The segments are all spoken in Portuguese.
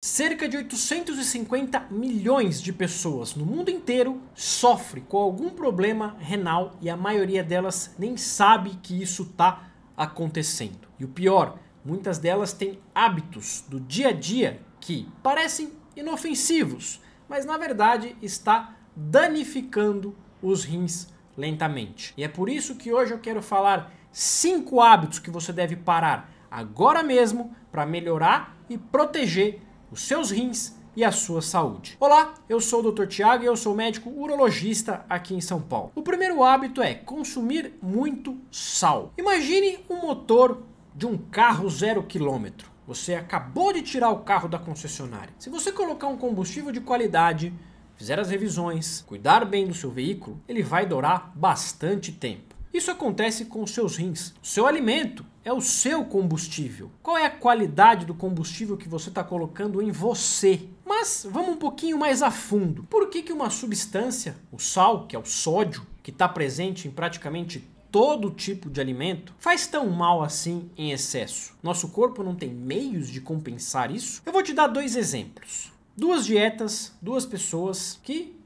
Cerca de 850 milhões de pessoas no mundo inteiro sofrem com algum problema renal e a maioria delas nem sabe que isso está acontecendo. E o pior, muitas delas têm hábitos do dia a dia que parecem inofensivos, mas na verdade está danificando os rins lentamente. E é por isso que hoje eu quero falar cinco hábitos que você deve parar agora mesmo para melhorar e proteger os seus rins e a sua saúde. Olá, eu sou o Dr. Tiago e eu sou médico urologista aqui em São Paulo. O primeiro hábito é consumir muito sal. Imagine um motor de um carro zero quilômetro. Você acabou de tirar o carro da concessionária. Se você colocar um combustível de qualidade, fizer as revisões, cuidar bem do seu veículo, ele vai durar bastante tempo. Isso acontece com os seus rins. O seu alimento é o seu combustível. Qual é a qualidade do combustível que você está colocando em você? Mas vamos um pouquinho mais a fundo. Por que, que uma substância, o sal, que é o sódio, que está presente em praticamente todo tipo de alimento faz tão mal assim em excesso? Nosso corpo não tem meios de compensar isso? Eu vou te dar dois exemplos. Duas dietas, duas pessoas que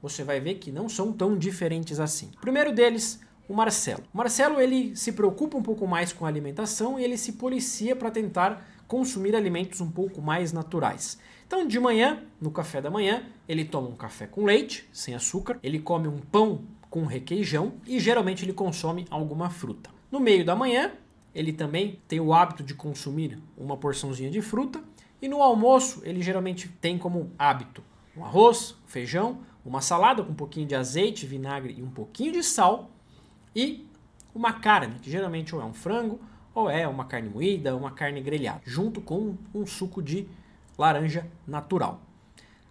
você vai ver que não são tão diferentes assim. primeiro deles, o Marcelo. O Marcelo ele se preocupa um pouco mais com a alimentação e ele se policia para tentar consumir alimentos um pouco mais naturais. Então, de manhã, no café da manhã, ele toma um café com leite, sem açúcar, ele come um pão com requeijão e geralmente ele consome alguma fruta. No meio da manhã, ele também tem o hábito de consumir uma porçãozinha de fruta e no almoço ele geralmente tem como hábito um arroz, feijão, uma salada com um pouquinho de azeite, vinagre e um pouquinho de sal e uma carne, que geralmente ou é um frango, ou é uma carne moída, uma carne grelhada, junto com um suco de laranja natural.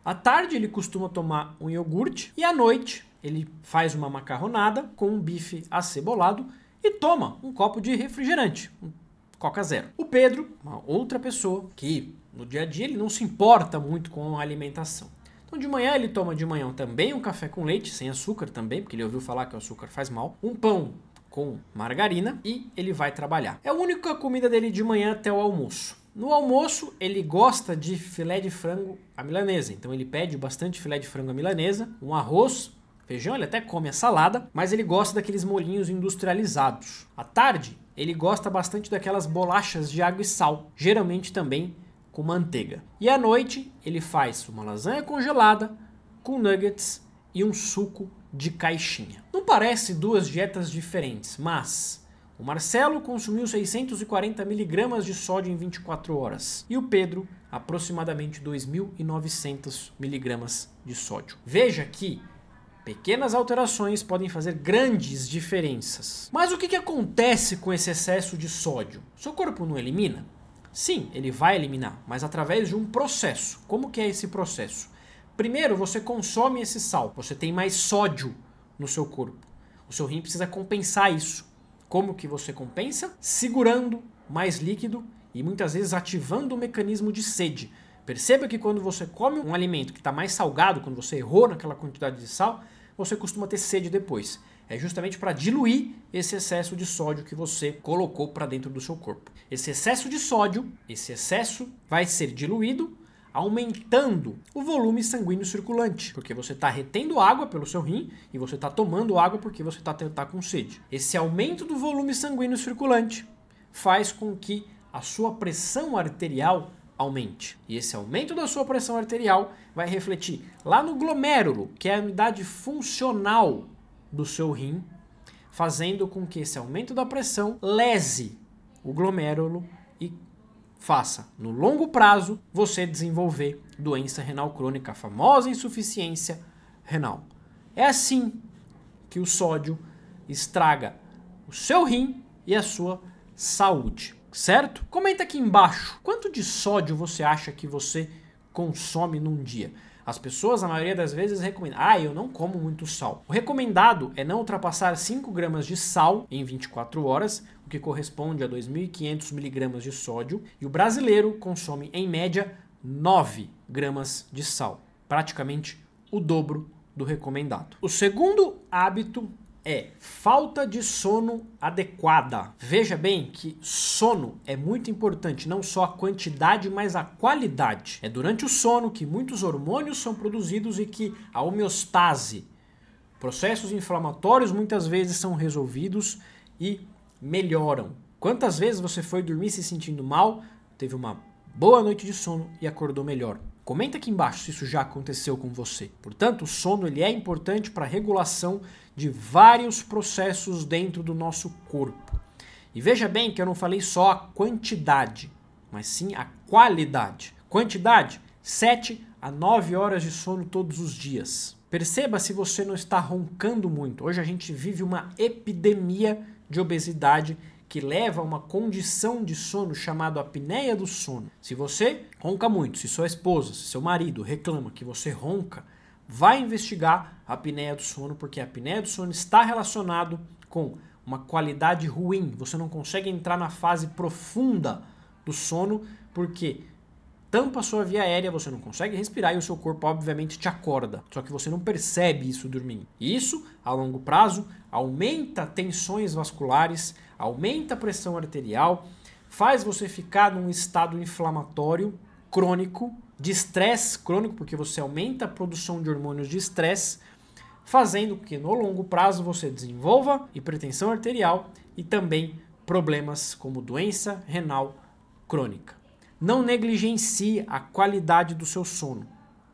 À tarde ele costuma tomar um iogurte e à noite ele faz uma macarronada com um bife acebolado e toma um copo de refrigerante, um Coca Zero. O Pedro, uma outra pessoa que no dia a dia ele não se importa muito com a alimentação. Então de manhã ele toma de manhã também um café com leite, sem açúcar também, porque ele ouviu falar que o açúcar faz mal, um pão com margarina e ele vai trabalhar. É a única comida dele de manhã até o almoço. No almoço, ele gosta de filé de frango à milanesa, então ele pede bastante filé de frango à milanesa, um arroz, feijão, ele até come a salada, mas ele gosta daqueles molinhos industrializados. À tarde, ele gosta bastante daquelas bolachas de água e sal, geralmente também com manteiga. E à noite ele faz uma lasanha congelada com nuggets e um suco de caixinha. Não parece duas dietas diferentes, mas o Marcelo consumiu 640 miligramas de sódio em 24 horas e o Pedro aproximadamente 2.900 miligramas de sódio. Veja que Pequenas alterações podem fazer grandes diferenças. Mas o que, que acontece com esse excesso de sódio? Seu corpo não elimina? Sim, ele vai eliminar, mas através de um processo. Como que é esse processo? Primeiro, você consome esse sal. Você tem mais sódio no seu corpo. O seu rim precisa compensar isso. Como que você compensa? Segurando mais líquido e muitas vezes ativando o mecanismo de sede. Perceba que quando você come um alimento que está mais salgado, quando você errou naquela quantidade de sal, você costuma ter sede depois. É justamente para diluir esse excesso de sódio que você colocou para dentro do seu corpo. Esse excesso de sódio, esse excesso vai ser diluído aumentando o volume sanguíneo circulante, porque você está retendo água pelo seu rim e você está tomando água porque você está tá com sede. Esse aumento do volume sanguíneo circulante faz com que a sua pressão arterial aumente. E esse aumento da sua pressão arterial vai refletir lá no glomérulo, que é a unidade funcional do seu rim, fazendo com que esse aumento da pressão lese o glomérulo e faça, no longo prazo, você desenvolver doença renal crônica, a famosa insuficiência renal. É assim que o sódio estraga o seu rim e a sua saúde, certo? Comenta aqui embaixo quanto de sódio você acha que você consome num dia. As pessoas, a maioria das vezes, recomendam: ah, eu não como muito sal. O recomendado é não ultrapassar 5 gramas de sal em 24 horas, o que corresponde a 2.500 miligramas de sódio, e o brasileiro consome, em média, 9 gramas de sal, praticamente o dobro do recomendado. O segundo hábito é falta de sono adequada. Veja bem que sono é muito importante, não só a quantidade, mas a qualidade. É durante o sono que muitos hormônios são produzidos e que a homeostase, processos inflamatórios muitas vezes são resolvidos e melhoram. Quantas vezes você foi dormir se sentindo mal, teve uma boa noite de sono e acordou melhor? Comenta aqui embaixo se isso já aconteceu com você. Portanto, o sono ele é importante para a regulação de vários processos dentro do nosso corpo. E veja bem que eu não falei só a quantidade, mas sim a qualidade. Quantidade: 7 a 9 horas de sono todos os dias. Perceba se você não está roncando muito. Hoje a gente vive uma epidemia de obesidade que leva a uma condição de sono chamada apneia do sono. Se você ronca muito, se sua esposa, se seu marido reclama que você ronca, vai investigar a apneia do sono, porque a apneia do sono está relacionado com uma qualidade ruim. Você não consegue entrar na fase profunda do sono, porque tampa a sua via aérea, você não consegue respirar e o seu corpo obviamente te acorda. Só que você não percebe isso dormindo. E isso, a longo prazo, aumenta tensões vasculares, aumenta a pressão arterial, faz você ficar num estado inflamatório crônico, de estresse crônico, porque você aumenta a produção de hormônios de estresse, fazendo com que no longo prazo você desenvolva hipertensão arterial e também problemas como doença renal crônica não negligencie a qualidade do seu sono.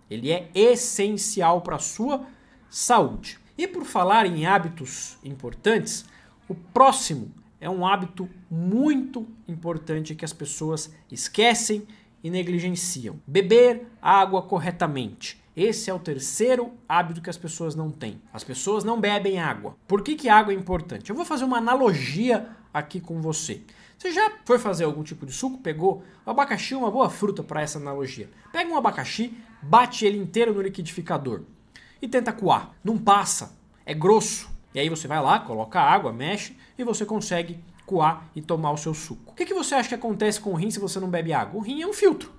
Ele é essencial para a sua saúde. E por falar em hábitos importantes, o próximo é um hábito muito importante que as pessoas esquecem e negligenciam: beber água corretamente. Esse é o terceiro hábito que as pessoas não têm. As pessoas não bebem água. Por que, que água é importante? Eu vou fazer uma analogia aqui com você. Você já foi fazer algum tipo de suco? Pegou? O abacaxi é uma boa fruta para essa analogia. Pega um abacaxi, bate ele inteiro no liquidificador e tenta coar. Não passa, é grosso. E aí você vai lá, coloca água, mexe e você consegue coar e tomar o seu suco. O que, que você acha que acontece com o rim se você não bebe água? O rim é um filtro.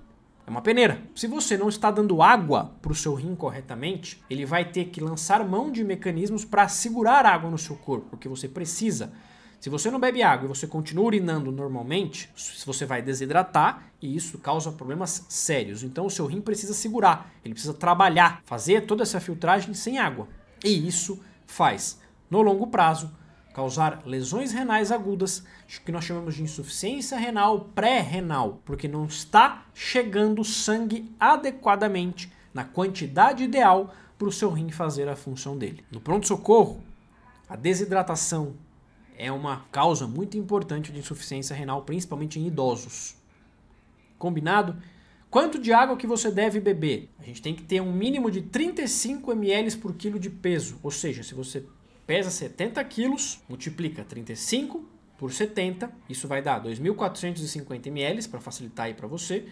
É uma peneira. Se você não está dando água para o seu rim corretamente, ele vai ter que lançar mão de mecanismos para segurar água no seu corpo, porque você precisa se você não bebe água e você continua urinando normalmente, você vai desidratar e isso causa problemas sérios. Então o seu rim precisa segurar, ele precisa trabalhar, fazer toda essa filtragem sem água. E isso faz, no longo prazo, causar lesões renais agudas, que nós chamamos de insuficiência renal pré-renal, porque não está chegando sangue adequadamente na quantidade ideal para o seu rim fazer a função dele. No pronto-socorro, a desidratação é uma causa muito importante de insuficiência renal, principalmente em idosos. Combinado? Quanto de água que você deve beber? A gente tem que ter um mínimo de 35 ml por quilo de peso, ou seja, se você pesa 70 quilos, multiplica 35 por 70, isso vai dar 2.450 ml para facilitar aí para você.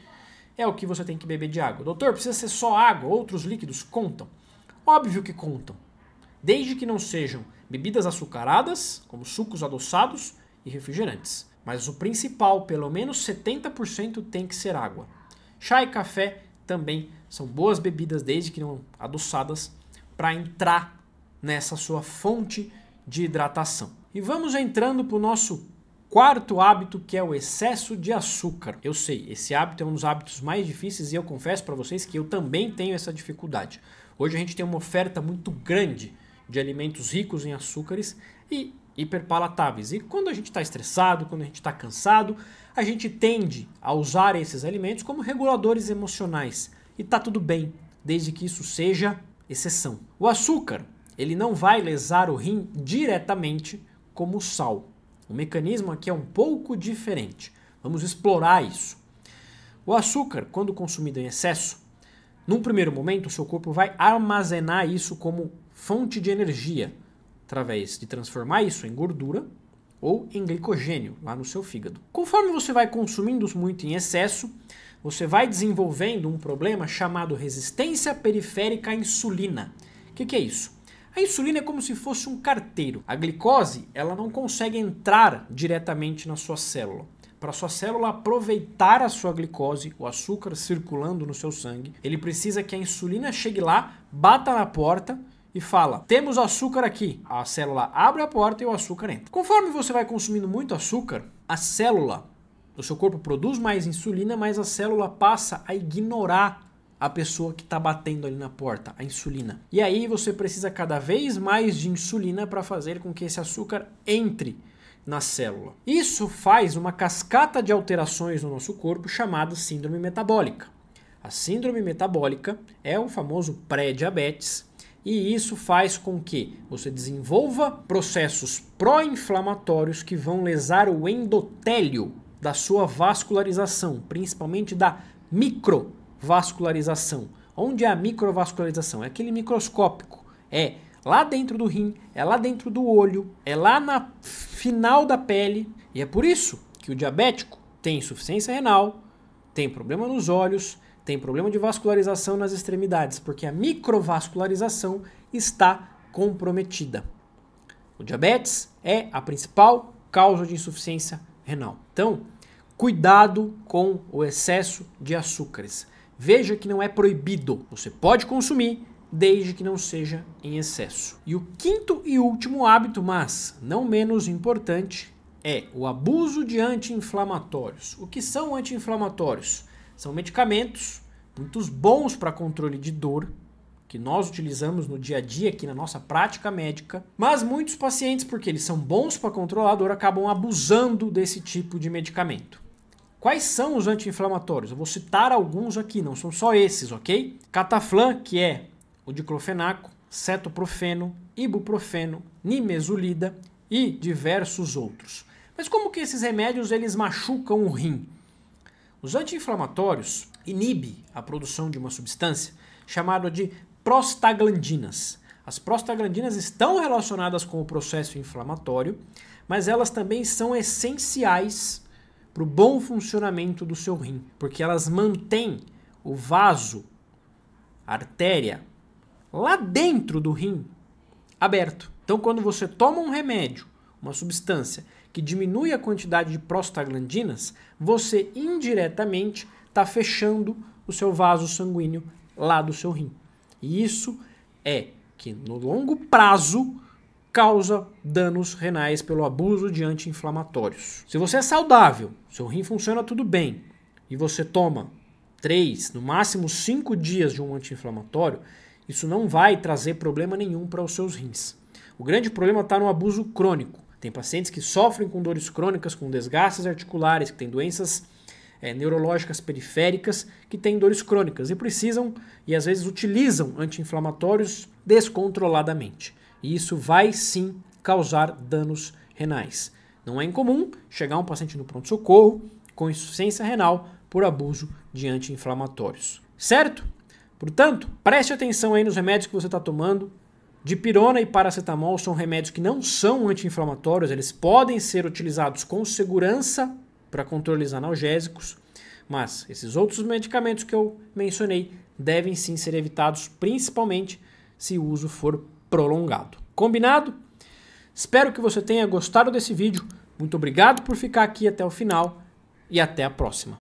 É o que você tem que beber de água. Doutor, precisa ser só água? Outros líquidos contam? Óbvio que contam, desde que não sejam bebidas açucaradas, como sucos adoçados e refrigerantes. Mas o principal, pelo menos 70%, tem que ser água. Chá e café também são boas bebidas, desde que não adoçadas, para entrar nessa sua fonte de hidratação. E vamos entrando para o nosso quarto hábito, que é o excesso de açúcar. Eu sei, esse hábito é um dos hábitos mais difíceis e eu confesso para vocês que eu também tenho essa dificuldade. Hoje a gente tem uma oferta muito grande de alimentos ricos em açúcares e hiperpalatáveis. E quando a gente está estressado, quando a gente está cansado, a gente tende a usar esses alimentos como reguladores emocionais. E tá tudo bem, desde que isso seja exceção. O açúcar, ele não vai lesar o rim diretamente como o sal. O mecanismo aqui é um pouco diferente. Vamos explorar isso. O açúcar, quando consumido em excesso, num primeiro momento, o seu corpo vai armazenar isso como fonte de energia, através de transformar isso em gordura ou em glicogênio lá no seu fígado. Conforme você vai consumindo muito em excesso, você vai desenvolvendo um problema chamado resistência periférica à insulina. O que, que, é isso? A insulina é como se fosse um carteiro. A glicose ela não consegue entrar diretamente na sua célula. Para sua célula aproveitar a sua glicose, o açúcar circulando no seu sangue, ele precisa que a insulina chegue lá, bata na porta, e fala: temos açúcar aqui. A célula abre a porta e o açúcar entra. Conforme você vai consumindo muito açúcar, a célula do seu corpo produz mais insulina, mas a célula passa a ignorar a pessoa que está batendo ali na porta, a insulina. E aí você precisa cada vez mais de insulina para fazer com que esse açúcar entre na célula. Isso faz uma cascata de alterações no nosso corpo chamada síndrome metabólica. A síndrome metabólica é o famoso pré-diabetes e isso faz com que você desenvolva processos pró-inflamatórios que vão lesar o endotélio da sua vascularização, principalmente da microvascularização. Onde é a microvascularização? É aquele microscópico. É lá dentro do rim, é lá dentro do olho, é lá na final da pele. E é por isso que o diabético tem insuficiência renal, tem problema nos olhos, tem problema de vascularização nas extremidades, porque a microvascularização está comprometida. O diabetes é a principal causa de insuficiência renal. Então, cuidado com o excesso de açúcares. Veja que não é proibido. Você pode consumir desde que não seja em excesso. E o quinto e último hábito, mas não menos importante, é o abuso de anti-inflamatórios. O que são anti-inflamatórios? São medicamentos, muitos bons para controle de dor, que nós utilizamos no dia a dia aqui na nossa prática médica, mas muitos pacientes, porque eles são bons para controlar a dor, acabam abusando desse tipo de medicamento. Quais são os anti-inflamatórios? Eu vou citar alguns aqui, não são só esses, ok? Cataflan, que é o diclofenaco, cetoprofeno, ibuprofeno, nimesulida e diversos outros. Mas como que esses remédios eles machucam o rim? Os anti-inflamatórios inibem a produção de uma substância chamada de prostaglandinas. As prostaglandinas estão relacionadas com o processo inflamatório, mas elas também são essenciais para o bom funcionamento do seu rim, porque elas mantêm o vaso, a artéria, lá dentro do rim aberto. Então, quando você toma um remédio, uma substância que diminui a quantidade de prostaglandinas, você indiretamente está fechando o seu vaso sanguíneo lá do seu rim. E isso é que no longo prazo causa danos renais pelo abuso de anti-inflamatórios. Se você é saudável, seu rim funciona tudo bem e você toma 3, no máximo 5 dias de um anti-inflamatório, isso não vai trazer problema nenhum para os seus rins. O grande problema está no abuso crônico. Tem pacientes que sofrem com dores crônicas, com desgastes articulares, que têm doenças é, neurológicas periféricas, que têm dores crônicas e precisam e às vezes utilizam anti-inflamatórios descontroladamente. E isso vai sim causar danos renais. Não é incomum chegar um paciente no pronto-socorro com insuficiência renal por abuso de anti-inflamatórios. Certo? Portanto, preste atenção aí nos remédios que você está tomando, Dipirona e paracetamol são remédios que não são anti-inflamatórios, eles podem ser utilizados com segurança para controles analgésicos, mas esses outros medicamentos que eu mencionei devem sim ser evitados, principalmente se o uso for prolongado. Combinado? Espero que você tenha gostado desse vídeo. Muito obrigado por ficar aqui até o final e até a próxima.